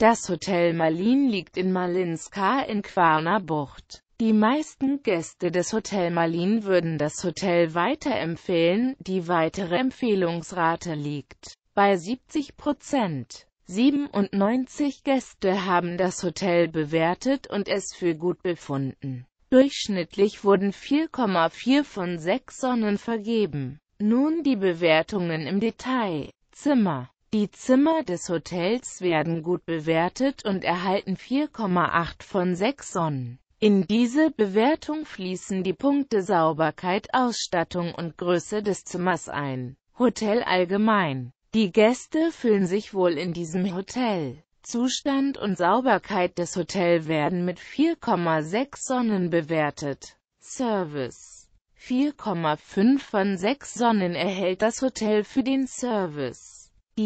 Das Hotel Malin liegt in Malinska in Quarner Bucht. Die meisten Gäste des Hotel Malin würden das Hotel weiterempfehlen, die weitere Empfehlungsrate liegt bei 70 Prozent. 97 Gäste haben das Hotel bewertet und es für gut befunden. Durchschnittlich wurden 4,4 von 6 Sonnen vergeben. Nun die Bewertungen im Detail. Zimmer die Zimmer des Hotels werden gut bewertet und erhalten 4,8 von 6 Sonnen. In diese Bewertung fließen die Punkte Sauberkeit, Ausstattung und Größe des Zimmers ein. Hotel allgemein. Die Gäste fühlen sich wohl in diesem Hotel. Zustand und Sauberkeit des Hotels werden mit 4,6 Sonnen bewertet. Service 4,5 von 6 Sonnen erhält das Hotel für den Service.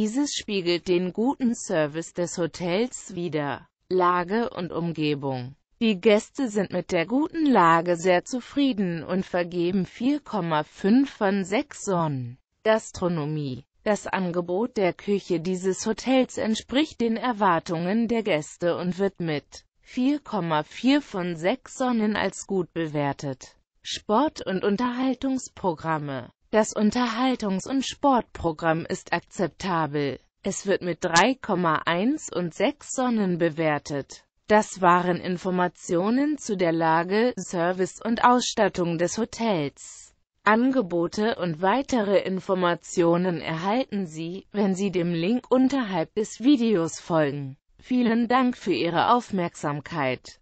Dieses spiegelt den guten Service des Hotels wider. Lage und Umgebung Die Gäste sind mit der guten Lage sehr zufrieden und vergeben 4,5 von 6 Sonnen. Gastronomie das Angebot der Küche dieses Hotels entspricht den Erwartungen der Gäste und wird mit 4,4 von 6 Sonnen als gut bewertet. Sport- und Unterhaltungsprogramme das Unterhaltungs- und Sportprogramm ist akzeptabel. Es wird mit 3,1 und 6 Sonnen bewertet. Das waren Informationen zu der Lage, Service und Ausstattung des Hotels. Angebote und weitere Informationen erhalten Sie, wenn Sie dem Link unterhalb des Videos folgen. Vielen Dank für Ihre Aufmerksamkeit.